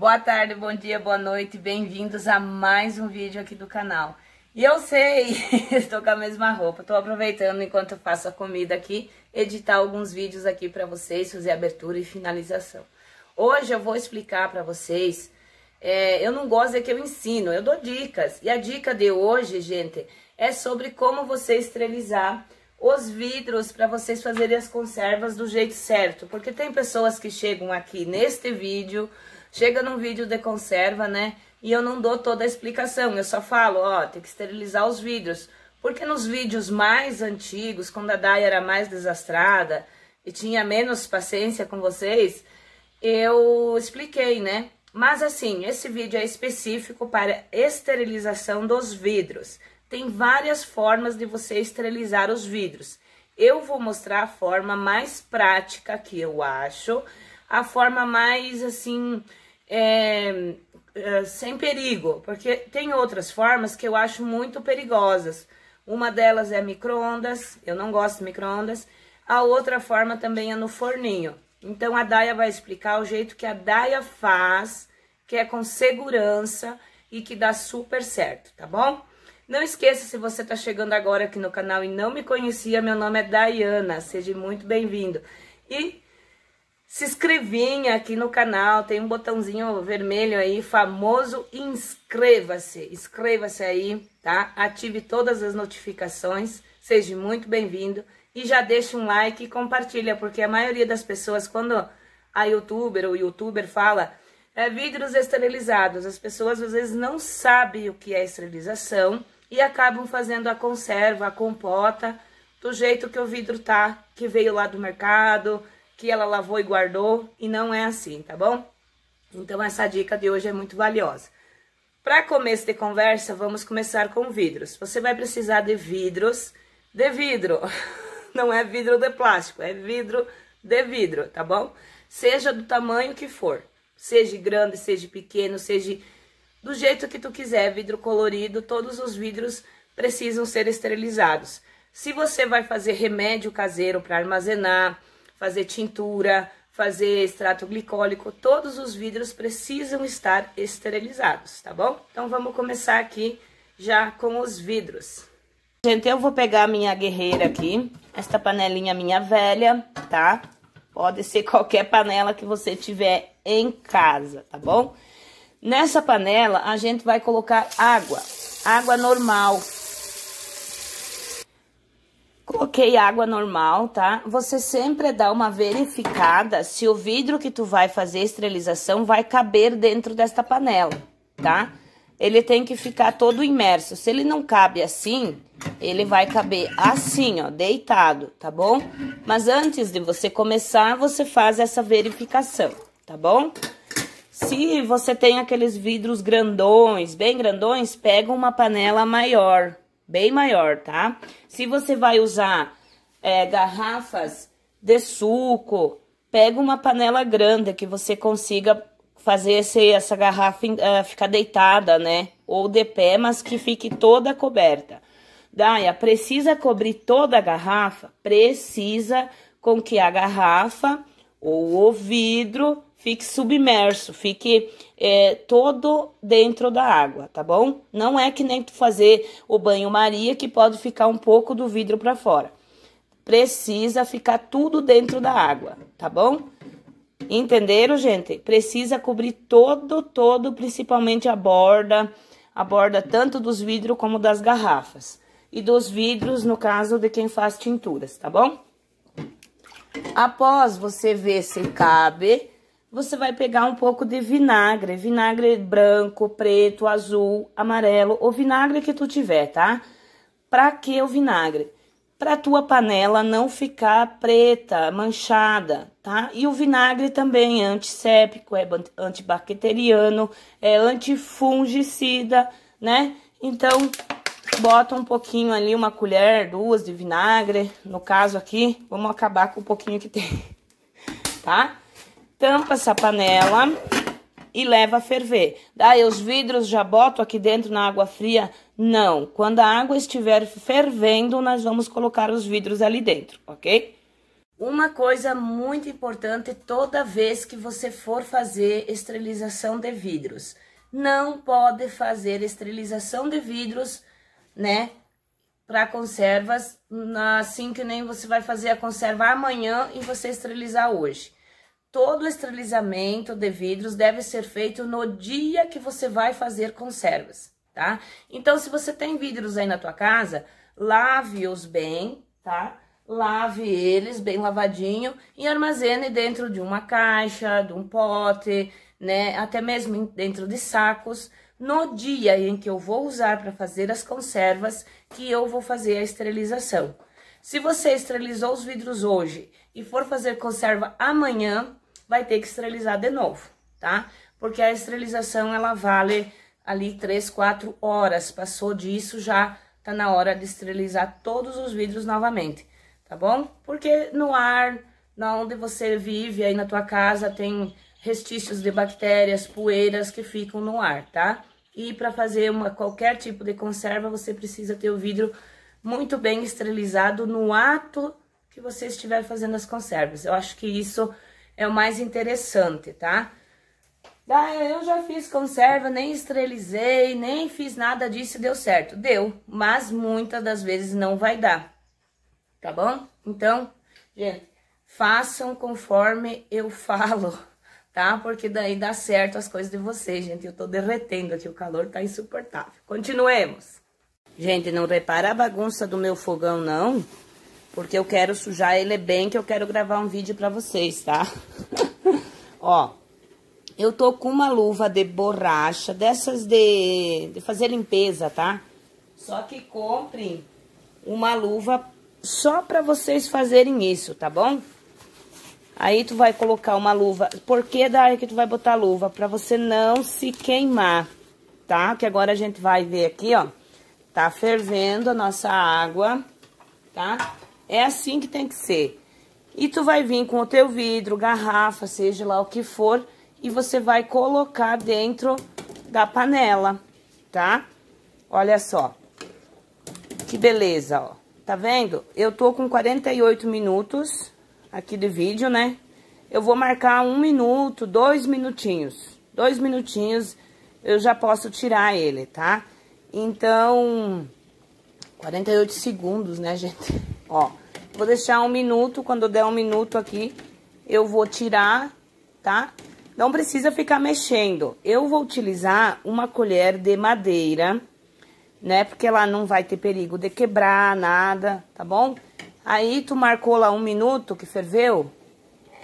Boa tarde, bom dia, boa noite, bem-vindos a mais um vídeo aqui do canal. E eu sei, estou com a mesma roupa, estou aproveitando enquanto eu faço a comida aqui, editar alguns vídeos aqui para vocês, fazer abertura e finalização. Hoje eu vou explicar para vocês, é, eu não gosto de que eu ensino, eu dou dicas. E a dica de hoje, gente, é sobre como você esterilizar os vidros para vocês fazerem as conservas do jeito certo. Porque tem pessoas que chegam aqui neste vídeo Chega num vídeo de conserva, né? E eu não dou toda a explicação, eu só falo, ó, tem que esterilizar os vidros. Porque nos vídeos mais antigos, quando a Dai era mais desastrada e tinha menos paciência com vocês, eu expliquei, né? Mas assim, esse vídeo é específico para esterilização dos vidros. Tem várias formas de você esterilizar os vidros. Eu vou mostrar a forma mais prática que eu acho, a forma mais assim é, é, sem perigo, porque tem outras formas que eu acho muito perigosas. Uma delas é micro-ondas, eu não gosto de micro-ondas. A outra forma também é no forninho. Então a Daia vai explicar o jeito que a Daia faz, que é com segurança e que dá super certo, tá bom? Não esqueça, se você está chegando agora aqui no canal e não me conhecia, meu nome é Dayana, seja muito bem-vindo. E se inscrevinha aqui no canal, tem um botãozinho vermelho aí, famoso inscreva-se, inscreva-se aí, tá? Ative todas as notificações, seja muito bem-vindo e já deixa um like e compartilha, porque a maioria das pessoas, quando a youtuber ou youtuber fala é, vidros esterilizados, as pessoas às vezes não sabem o que é esterilização e acabam fazendo a conserva, a compota, do jeito que o vidro tá, que veio lá do mercado, que ela lavou e guardou, e não é assim, tá bom? Então essa dica de hoje é muito valiosa. Para começo de conversa, vamos começar com vidros. Você vai precisar de vidros de vidro. Não é vidro de plástico, é vidro de vidro, tá bom? Seja do tamanho que for, seja grande, seja pequeno, seja do jeito que tu quiser, vidro colorido, todos os vidros precisam ser esterilizados. Se você vai fazer remédio caseiro para armazenar, fazer tintura, fazer extrato glicólico, todos os vidros precisam estar esterilizados, tá bom? Então vamos começar aqui já com os vidros. Gente, eu vou pegar a minha guerreira aqui, esta panelinha minha velha, tá? Pode ser qualquer panela que você tiver em casa, tá bom? Nessa panela, a gente vai colocar água, água normal, Coloquei água normal, tá? Você sempre dá uma verificada se o vidro que tu vai fazer esterilização vai caber dentro desta panela, tá? Ele tem que ficar todo imerso. Se ele não cabe assim, ele vai caber assim, ó, deitado, tá bom? Mas antes de você começar, você faz essa verificação, tá bom? Se você tem aqueles vidros grandões, bem grandões, pega uma panela maior, bem maior, tá? Se você vai usar é, garrafas de suco, pega uma panela grande que você consiga fazer esse, essa garrafa uh, ficar deitada, né? Ou de pé, mas que fique toda coberta. Daia, precisa cobrir toda a garrafa? Precisa com que a garrafa ou o vidro fique submerso, fique é, todo dentro da água, tá bom? Não é que nem tu fazer o banho-maria que pode ficar um pouco do vidro para fora. Precisa ficar tudo dentro da água, tá bom? Entenderam, gente? Precisa cobrir todo, todo, principalmente a borda, a borda tanto dos vidros como das garrafas. E dos vidros, no caso de quem faz tinturas, tá bom? Após você ver se cabe, você vai pegar um pouco de vinagre, vinagre branco, preto, azul, amarelo, o vinagre que tu tiver, tá? Pra que o vinagre? Pra tua panela não ficar preta, manchada, tá? E o vinagre também é antisséptico, é antibacteriano, é antifungicida, né? Então, bota um pouquinho ali, uma colher, duas de vinagre, no caso aqui, vamos acabar com o pouquinho que tem, tá? tampa essa panela e leva a ferver. Daí os vidros já boto aqui dentro na água fria? Não. Quando a água estiver fervendo, nós vamos colocar os vidros ali dentro, ok? Uma coisa muito importante toda vez que você for fazer esterilização de vidros. Não pode fazer esterilização de vidros, né? Para conservas, assim que nem você vai fazer a conserva amanhã e você esterilizar hoje. Todo esterilizamento de vidros deve ser feito no dia que você vai fazer conservas, tá? Então, se você tem vidros aí na tua casa, lave-os bem, tá? Lave eles bem lavadinho e armazene dentro de uma caixa, de um pote, né? Até mesmo dentro de sacos, no dia em que eu vou usar para fazer as conservas, que eu vou fazer a esterilização. Se você esterilizou os vidros hoje e for fazer conserva amanhã, vai ter que esterilizar de novo, tá? Porque a esterilização, ela vale ali 3, 4 horas. Passou disso, já tá na hora de esterilizar todos os vidros novamente, tá bom? Porque no ar, na onde você vive, aí na tua casa, tem restícios de bactérias, poeiras que ficam no ar, tá? E para fazer uma, qualquer tipo de conserva, você precisa ter o vidro muito bem esterilizado no ato que você estiver fazendo as conservas. Eu acho que isso é o mais interessante, tá? Ah, eu já fiz conserva, nem esterilizei, nem fiz nada disso e deu certo. Deu, mas muitas das vezes não vai dar, tá bom? Então, gente, façam conforme eu falo, tá? Porque daí dá certo as coisas de vocês, gente. Eu tô derretendo aqui, o calor tá insuportável. Continuemos. Gente, não repara a bagunça do meu fogão, não. Não. Porque eu quero sujar ele bem, que eu quero gravar um vídeo pra vocês, tá? Ó, eu tô com uma luva de borracha, dessas de, de fazer limpeza, tá? Só que comprem uma luva só pra vocês fazerem isso, tá bom? Aí tu vai colocar uma luva... Por que, Dara, que tu vai botar luva? Pra você não se queimar, tá? Que agora a gente vai ver aqui, ó. Tá fervendo a nossa água, tá? É assim que tem que ser. E tu vai vir com o teu vidro, garrafa, seja lá o que for, e você vai colocar dentro da panela, tá? Olha só. Que beleza, ó. Tá vendo? Eu tô com 48 minutos aqui de vídeo, né? Eu vou marcar um minuto, dois minutinhos. Dois minutinhos eu já posso tirar ele, tá? Então, 48 segundos, né, gente? Ó, Vou deixar um minuto, quando der um minuto aqui, eu vou tirar, tá? Não precisa ficar mexendo. Eu vou utilizar uma colher de madeira, né? Porque ela não vai ter perigo de quebrar nada, tá bom? Aí, tu marcou lá um minuto que ferveu,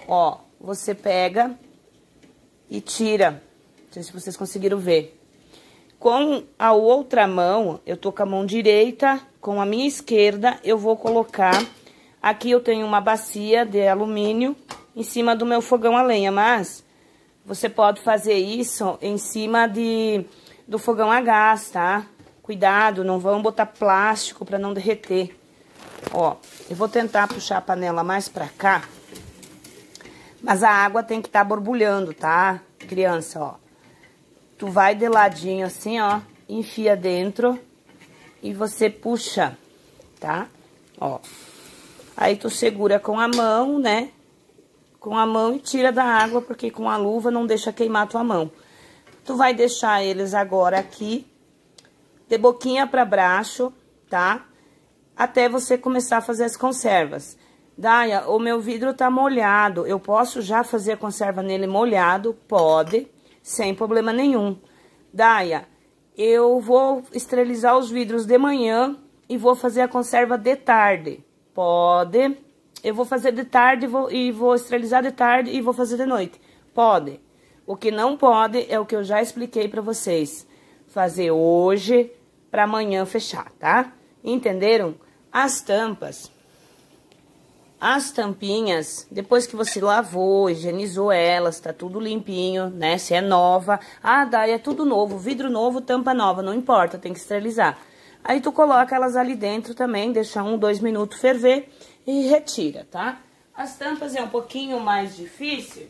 ó, você pega e tira. Não sei se vocês conseguiram ver. Com a outra mão, eu tô com a mão direita, com a minha esquerda, eu vou colocar Aqui eu tenho uma bacia de alumínio em cima do meu fogão a lenha, mas você pode fazer isso em cima de, do fogão a gás, tá? Cuidado, não vão botar plástico para não derreter. Ó, eu vou tentar puxar a panela mais para cá, mas a água tem que estar tá borbulhando, tá? Criança, ó. Tu vai de ladinho assim, ó, enfia dentro e você puxa, tá? Ó. Aí, tu segura com a mão, né? Com a mão e tira da água, porque com a luva não deixa queimar tua mão. Tu vai deixar eles agora aqui, de boquinha pra baixo, tá? Até você começar a fazer as conservas. Daia, o meu vidro tá molhado, eu posso já fazer a conserva nele molhado? Pode, sem problema nenhum. Daia, eu vou esterilizar os vidros de manhã e vou fazer a conserva de tarde. Pode. Eu vou fazer de tarde e vou, e vou esterilizar de tarde e vou fazer de noite. Pode. O que não pode é o que eu já expliquei para vocês. Fazer hoje para amanhã fechar, tá? Entenderam? As tampas. As tampinhas, depois que você lavou, higienizou elas, tá tudo limpinho, né? Se é nova. Ah, daí é tudo novo, vidro novo, tampa nova, não importa, tem que esterilizar. Aí tu coloca elas ali dentro também, deixa um, dois minutos ferver e retira, tá? As tampas é um pouquinho mais difícil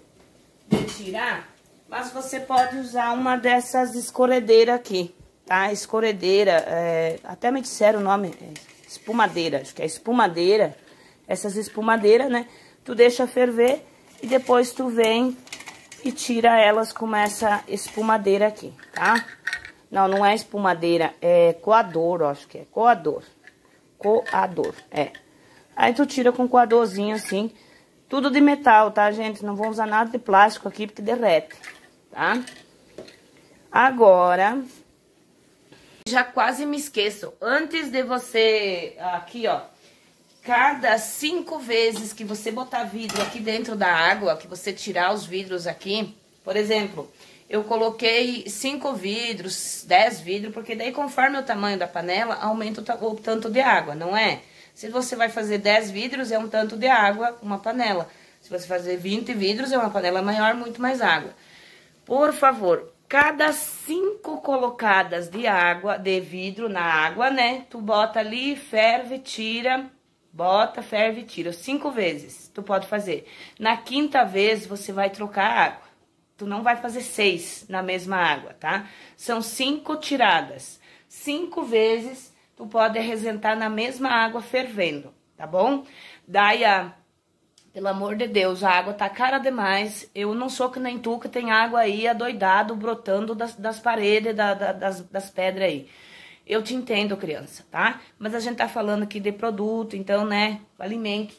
de tirar, mas você pode usar uma dessas escorredeiras aqui, tá? Escorredeira, é, até me disseram o nome, é, espumadeira, acho que é espumadeira. Essas espumadeiras, né? Tu deixa ferver e depois tu vem e tira elas com essa espumadeira aqui, tá? Não, não é espumadeira, é coador, acho que é. Coador. Coador, é. Aí tu tira com coadorzinho assim. Tudo de metal, tá, gente? Não vou usar nada de plástico aqui porque derrete, tá? Agora, já quase me esqueço. Antes de você, aqui, ó, cada cinco vezes que você botar vidro aqui dentro da água, que você tirar os vidros aqui, por exemplo, eu coloquei cinco vidros, dez vidros, porque daí conforme o tamanho da panela, aumenta o, o tanto de água, não é? Se você vai fazer 10 vidros, é um tanto de água, uma panela. Se você fazer 20 vidros, é uma panela maior, muito mais água. Por favor, cada cinco colocadas de água, de vidro na água, né? Tu bota ali, ferve, tira, bota, ferve, tira. Cinco vezes tu pode fazer. Na quinta vez, você vai trocar a água. Tu não vai fazer seis na mesma água, tá? São cinco tiradas. Cinco vezes tu pode arresentar na mesma água fervendo, tá bom? Daia, pelo amor de Deus, a água tá cara demais. Eu não sou que nem tu, que tem água aí adoidado, brotando das, das paredes, da, da, das, das pedras aí. Eu te entendo, criança, tá? Mas a gente tá falando aqui de produto, então, né? Alimento.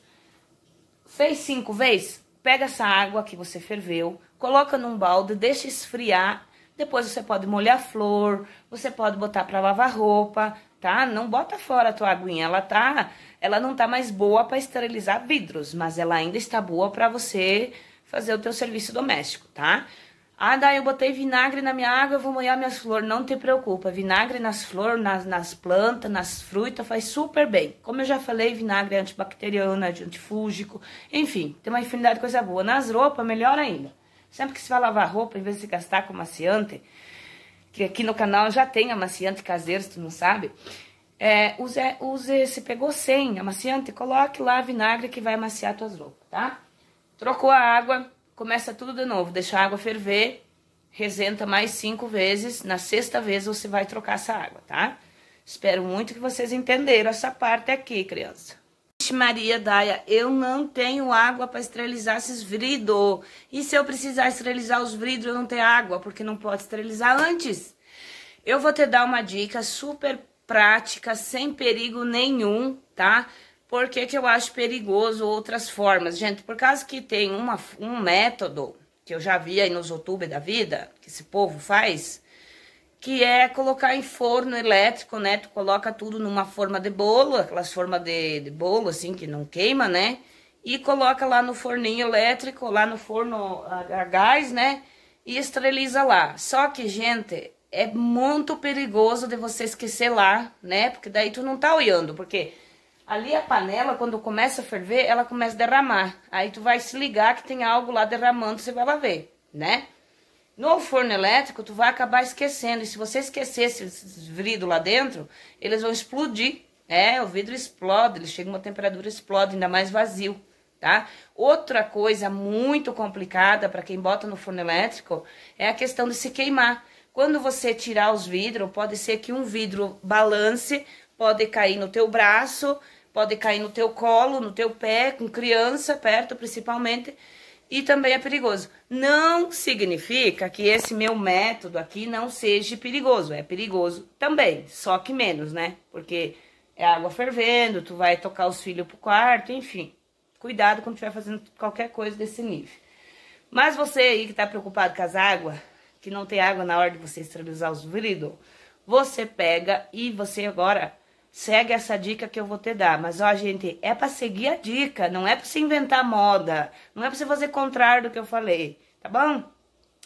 Fez cinco vezes? Pega essa água que você ferveu, coloca num balde, deixa esfriar. Depois você pode molhar a flor, você pode botar para lavar roupa, tá? Não bota fora a tua aguinha, ela tá, ela não tá mais boa para esterilizar vidros, mas ela ainda está boa para você fazer o teu serviço doméstico, tá? Ah, daí eu botei vinagre na minha água, eu vou molhar minhas flores. Não te preocupa, vinagre nas flores, nas, nas plantas, nas frutas, faz super bem. Como eu já falei, vinagre é antibacteriano, é antifúngico, enfim, tem uma infinidade de coisa boa. Nas roupas, melhor ainda. Sempre que se vai lavar roupa, em vez de se gastar com maciante, que aqui no canal já tem amaciante caseiro, se tu não sabe, é, use, use, se pegou sem amaciante, coloque lá vinagre que vai amaciar tuas roupas, tá? Trocou a água, começa tudo de novo, deixa a água ferver, resenta mais cinco vezes, na sexta vez você vai trocar essa água, tá? Espero muito que vocês entenderam essa parte aqui, criança. Maria Daia, eu não tenho água para esterilizar esses vidros. E se eu precisar esterilizar os vidros, eu não tenho água, porque não pode esterilizar antes. Eu vou te dar uma dica super prática, sem perigo nenhum, tá? Porque que eu acho perigoso outras formas? Gente, por causa que tem uma, um método que eu já vi aí nos YouTube da vida, que esse povo faz, que é colocar em forno elétrico, né? Tu coloca tudo numa forma de bolo, aquelas formas de, de bolo, assim, que não queima, né? E coloca lá no forninho elétrico, lá no forno a, a gás, né? E esteriliza lá. Só que, gente, é muito perigoso de você esquecer lá, né? Porque daí tu não tá olhando, porque ali a panela, quando começa a ferver, ela começa a derramar. Aí tu vai se ligar que tem algo lá derramando, você vai lá ver, né? No forno elétrico, tu vai acabar esquecendo. E se você esquecer esses vidro lá dentro, eles vão explodir. É, o vidro explode, ele chega uma temperatura explode, ainda mais vazio, tá? Outra coisa muito complicada para quem bota no forno elétrico é a questão de se queimar. Quando você tirar os vidros, pode ser que um vidro balance, pode cair no teu braço, pode cair no teu colo, no teu pé, com criança perto principalmente, e também é perigoso. Não significa que esse meu método aqui não seja perigoso. É perigoso também, só que menos, né? Porque é água fervendo, tu vai tocar os filhos pro quarto, enfim. Cuidado quando estiver fazendo qualquer coisa desse nível. Mas você aí que tá preocupado com as águas, que não tem água na hora de você esterilizar os vidros, você pega e você agora Segue essa dica que eu vou te dar. Mas, ó, gente, é para seguir a dica. Não é para você inventar moda. Não é para você fazer contrário do que eu falei. Tá bom?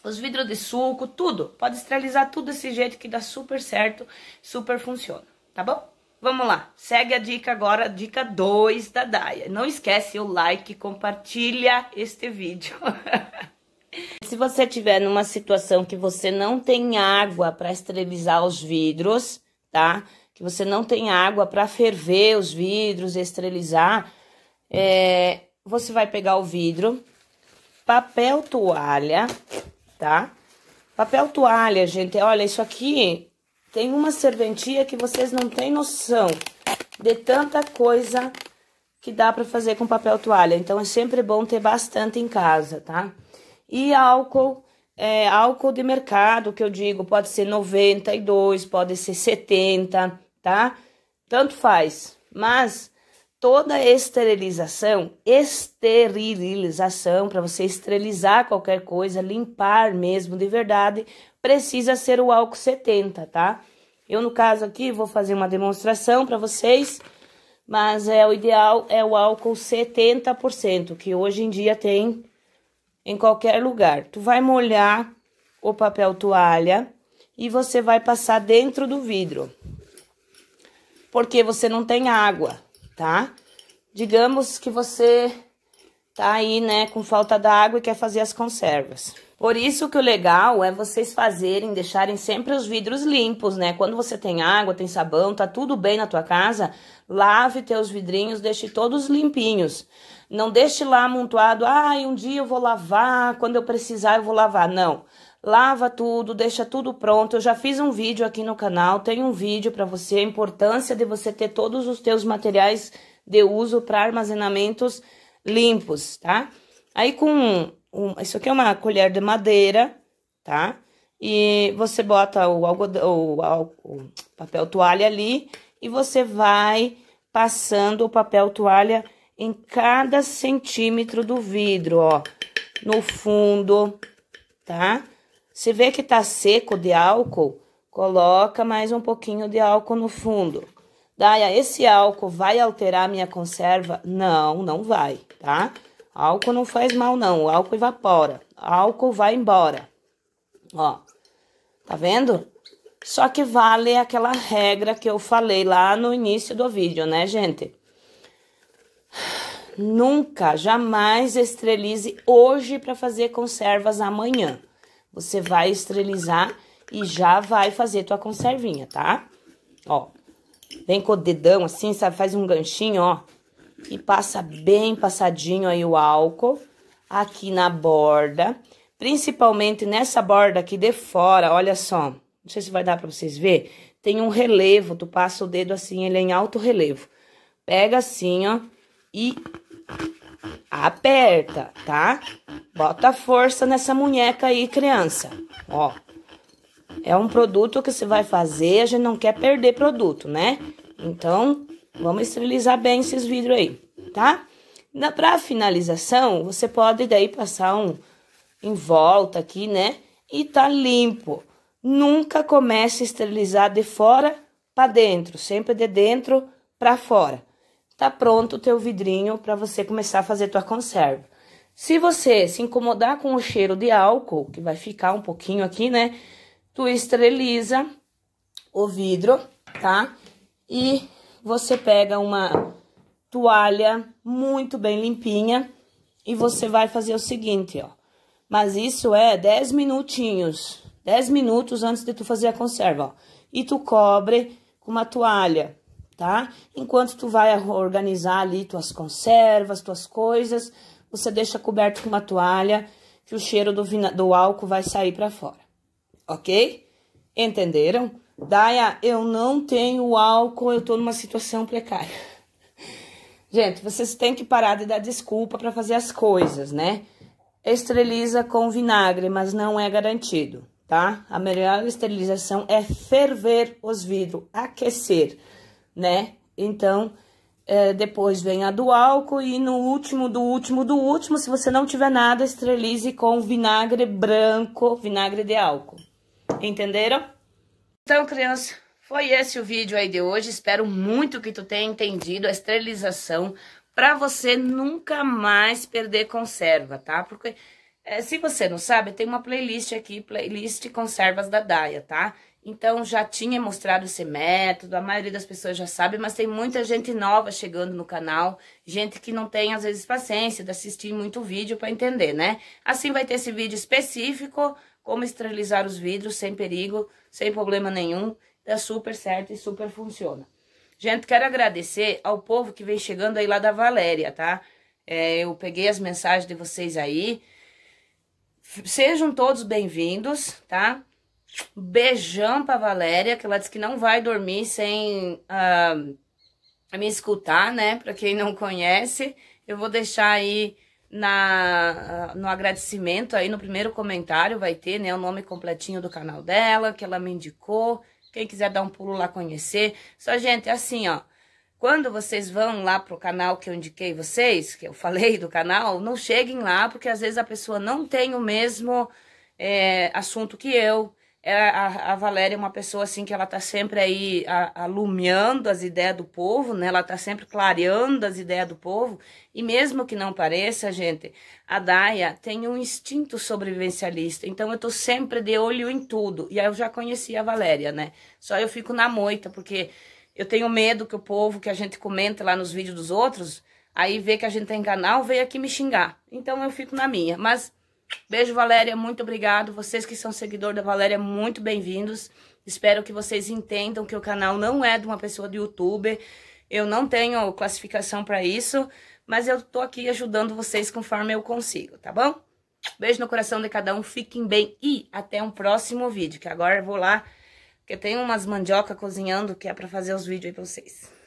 Os vidros de suco, tudo. Pode esterilizar tudo desse jeito que dá super certo. Super funciona. Tá bom? Vamos lá, segue a dica agora, dica 2 da Daia. Não esquece o like, compartilha este vídeo. Se você tiver numa situação que você não tem água para esterilizar os vidros, tá? que você não tem água para ferver os vidros, esterilizar, é, você vai pegar o vidro, papel toalha, tá? Papel toalha, gente, olha, isso aqui tem uma serventia que vocês não têm noção de tanta coisa que dá para fazer com papel toalha. Então, é sempre bom ter bastante em casa, tá? E álcool, é, álcool de mercado, que eu digo, pode ser 92, pode ser 70, tá? Tanto faz. Mas toda esterilização, esterilização, para você esterilizar qualquer coisa, limpar mesmo de verdade, precisa ser o álcool 70, tá? Eu, no caso aqui, vou fazer uma demonstração para vocês, mas é o ideal é o álcool 70%, que hoje em dia tem em qualquer lugar. Tu vai molhar o papel toalha e você vai passar dentro do vidro porque você não tem água, tá? Digamos que você tá aí, né, com falta d'água e quer fazer as conservas. Por isso que o legal é vocês fazerem, deixarem sempre os vidros limpos, né? Quando você tem água, tem sabão, tá tudo bem na tua casa, lave teus vidrinhos, deixe todos limpinhos. Não deixe lá amontoado, ai, ah, um dia eu vou lavar, quando eu precisar eu vou lavar. Não lava tudo, deixa tudo pronto. Eu já fiz um vídeo aqui no canal, tem um vídeo para você, a importância de você ter todos os teus materiais de uso para armazenamentos limpos, tá? Aí com um, isso aqui é uma colher de madeira, tá? E você bota o, algodão, o, o papel toalha ali e você vai passando o papel toalha em cada centímetro do vidro, ó, no fundo, tá? Se vê que está seco de álcool, coloca mais um pouquinho de álcool no fundo. Daia, ah, esse álcool vai alterar a minha conserva? Não, não vai, tá? Álcool não faz mal, não. O álcool evapora. O álcool vai embora. Ó, tá vendo? Só que vale aquela regra que eu falei lá no início do vídeo, né, gente? Nunca, jamais esterilize hoje para fazer conservas amanhã. Você vai esterilizar e já vai fazer tua conservinha, tá? Ó, vem com o dedão assim, sabe? Faz um ganchinho, ó. E passa bem passadinho aí o álcool aqui na borda. Principalmente nessa borda aqui de fora, olha só. Não sei se vai dar pra vocês ver. Tem um relevo, tu passa o dedo assim, ele é em alto relevo. Pega assim, ó, e Aperta, tá? Bota força nessa munheca aí, criança. Ó. É um produto que você vai fazer, a gente não quer perder produto, né? Então, vamos esterilizar bem esses vidros aí, tá? Para finalização, você pode daí passar um em volta aqui, né? E tá limpo. Nunca comece a esterilizar de fora para dentro, sempre de dentro para fora tá pronto o teu vidrinho para você começar a fazer tua conserva. Se você se incomodar com o cheiro de álcool, que vai ficar um pouquinho aqui, né? Tu esteriliza o vidro, tá? E você pega uma toalha muito bem limpinha e você vai fazer o seguinte, ó. Mas isso é 10 minutinhos, 10 minutos antes de tu fazer a conserva, ó. E tu cobre com uma toalha tá? Enquanto tu vai organizar ali tuas conservas, tuas coisas, você deixa coberto com uma toalha que o cheiro do, do álcool vai sair para fora, ok? Entenderam? Daia, eu não tenho álcool, eu tô numa situação precária. Gente, vocês têm que parar de dar desculpa para fazer as coisas, né? Esteriliza com vinagre, mas não é garantido, tá? A melhor esterilização é ferver os vidros, aquecer né? Então, é, depois vem a do álcool e no último, do último, do último, se você não tiver nada, esterilize com vinagre branco, vinagre de álcool. Entenderam? Então, criança, foi esse o vídeo aí de hoje. Espero muito que tu tenha entendido a esterilização para você nunca mais perder conserva, tá? Porque é, se você não sabe, tem uma playlist aqui, playlist conservas da Daia, tá? Então já tinha mostrado esse método, a maioria das pessoas já sabe, mas tem muita gente nova chegando no canal, gente que não tem às vezes paciência de assistir muito vídeo para entender, né? Assim vai ter esse vídeo específico como esterilizar os vidros sem perigo, sem problema nenhum, dá tá super certo e super funciona. Gente, quero agradecer ao povo que vem chegando aí lá da Valéria, tá? É, eu peguei as mensagens de vocês aí. Sejam todos bem-vindos, tá? Tipo, beijão pra Valéria, que ela disse que não vai dormir sem uh, me escutar, né? Pra quem não conhece, eu vou deixar aí na, no agradecimento, aí no primeiro comentário vai ter, né? O nome completinho do canal dela, que ela me indicou. Quem quiser dar um pulo lá conhecer. Só, gente, é assim, ó. Quando vocês vão lá pro canal que eu indiquei vocês, que eu falei do canal, não cheguem lá, porque às vezes a pessoa não tem o mesmo é, assunto que eu, é, a, a Valéria é uma pessoa assim que ela tá sempre aí alumiando as ideias do povo, né? Ela tá sempre clareando as ideias do povo. E mesmo que não pareça, gente, a Daia tem um instinto sobrevivencialista. Então eu tô sempre de olho em tudo. E aí eu já conheci a Valéria, né? Só eu fico na moita, porque eu tenho medo que o povo que a gente comenta lá nos vídeos dos outros, aí vê que a gente tem tá canal, veio aqui me xingar. Então eu fico na minha. Mas Beijo, Valéria, muito obrigado. Vocês que são seguidor da Valéria, muito bem-vindos. Espero que vocês entendam que o canal não é de uma pessoa de youtuber. Eu não tenho classificação para isso, mas eu tô aqui ajudando vocês conforme eu consigo, tá bom? Beijo no coração de cada um, fiquem bem e até um próximo vídeo, que agora eu vou lá, que eu tenho umas mandioca cozinhando que é para fazer os vídeos aí para vocês.